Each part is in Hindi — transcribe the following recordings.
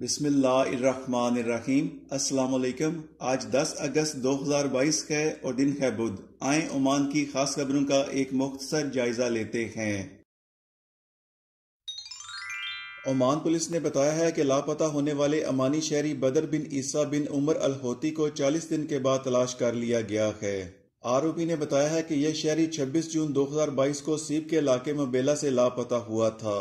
बिस्मिल्लाहिर्रहमानिर्रहीम अस्सलाम वालेकुम आज 10 अगस्त 2022 है और दिन है बुध आए ओमान की खास खबरों का एक मुख्तसर जायजा लेते हैं ओमान पुलिस ने बताया है कि लापता होने वाले अमानी शहरी बदर बिन ईसा बिन उमर अल होती को 40 दिन के बाद तलाश कर लिया गया है आरोपी ने बताया है कि यह शहरी 26 जून 2022 को सीप के इलाके में बेला से लापता हुआ था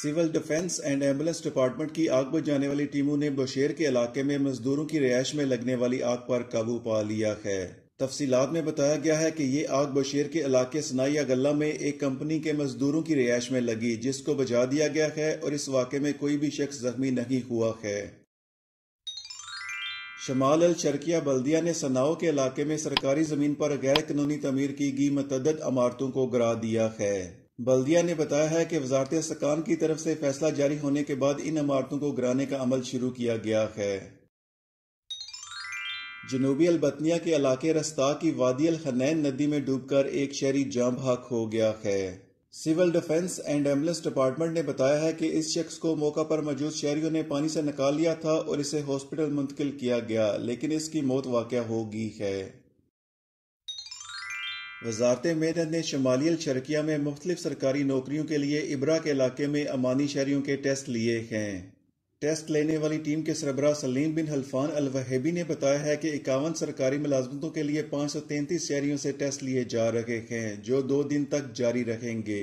civil defence and ambulance department की आग पर जाने वाली टीमों ने बशेर के इलाके में मजदूरों की रिहायश में लगने वाली आग पर काबू पा लिया है तफसीलात में बताया गया है कि ये आग बशेर के इलाके सनाइया गला में एक कंपनी के मजदूरों की रिहायश में लगी जिसको बजा दिया गया है और इस वाक़े में कोई भी शख्स जख्मी नहीं हुआ है शमाल अल शर्किया बल्दिया ने सनाओ के इलाके में सरकारी जमीन पर गैर कानूनी तमीर की गई मतदद अमारतों को गिरा दिया है बल्दिया ने बताया है कि वजारत सकाम की तरफ से फैसला जारी होने के बाद इन इमारतों को गिराने का अमल शुरू किया गया है जनूबी अलबतनिया के इलाके रस्ता की वादी हनैन नदी में डूबकर एक शहरी जाम हक हो गया है civil defence and ambulance department ने बताया है कि इस शख्स को मौका पर मौजूद शहरियों ने पानी से निकाल लिया था और इसे हॉस्पिटल मुंतकिल किया गया लेकिन इसकी मौत वाक़ हो गई है वजारत मेहनत ने शुमालियल शर्किया में मुख्तलिफ सरकारी नौकरियों के लिए इबरा के इलाके में अमानी शहरीों के टेस्ट लिए हैं टेस्ट लेने वाली टीम के सरबराह सलीम बिन हल्फान अलवहबी ने बताया है कि इक्यावन सरकारी मुलाजमतों के लिए पाँच सौ तैंतीस शहरीों से टेस्ट लिए जा रहे हैं जो दो दिन तक जारी रहेंगे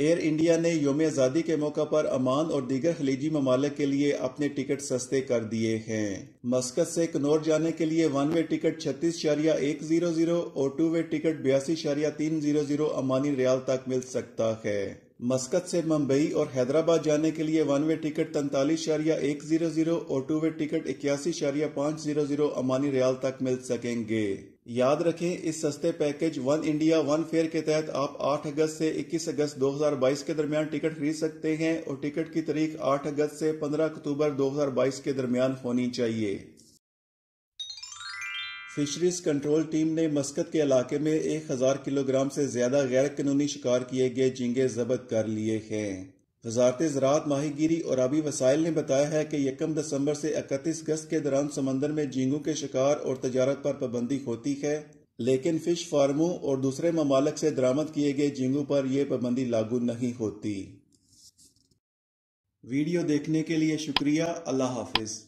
एयर इंडिया ने योम आज़ादी के मौका पर अमान और दीगर खलीजी ममालक के लिए अपने टिकट सस्ते कर दिए हैं मस्कत से कनौर जाने के लिए वन वे टिकट छत्तीस शारिया एक जीरो जीरो और टू वे टिकट बयासी शरिया तीन जीरो जीरो अमानी रियाल तक मिल सकता है मस्कत से मुंबई और हैदराबाद जाने के लिए वन वे टिकट तैंतालीस शरिया एक जीरो जीरो और टू वे टिकट इक्यासी शरिया पाँच जीरो जीरो अमानी रियाल तक मिल सकेंगे याद रखें इस सस्ते package one India one fare के तहत आप 8 अगस्त से 21 अगस्त 2022 के दरमियान टिकट खरीद सकते हैं और टिकट की तारीख 8 अगस्त से 15 अक्टूबर 2022 के दरमियान होनी चाहिए फिशरीज कंट्रोल टीम ने मस्कत के इलाके में 1000 किलोग्राम से ज्यादा गैर कानूनी शिकार किए गए झींगे जब्त कर लिए हैं वजारत ज़रात गिरी और आबी वसाइल ने बताया है कि यकम दिसंबर से इकतीस अगस्त के दौरान समंदर में झींगों के शिकार और तजारत पर पाबंदी होती है लेकिन फिश फार्मों और दूसरे ममालक से दरामद किए गए झींगों पर यह पाबंदी लागू नहीं होती वीडियो देखने के लिए शुक्रिया अल्लाह हाफिज़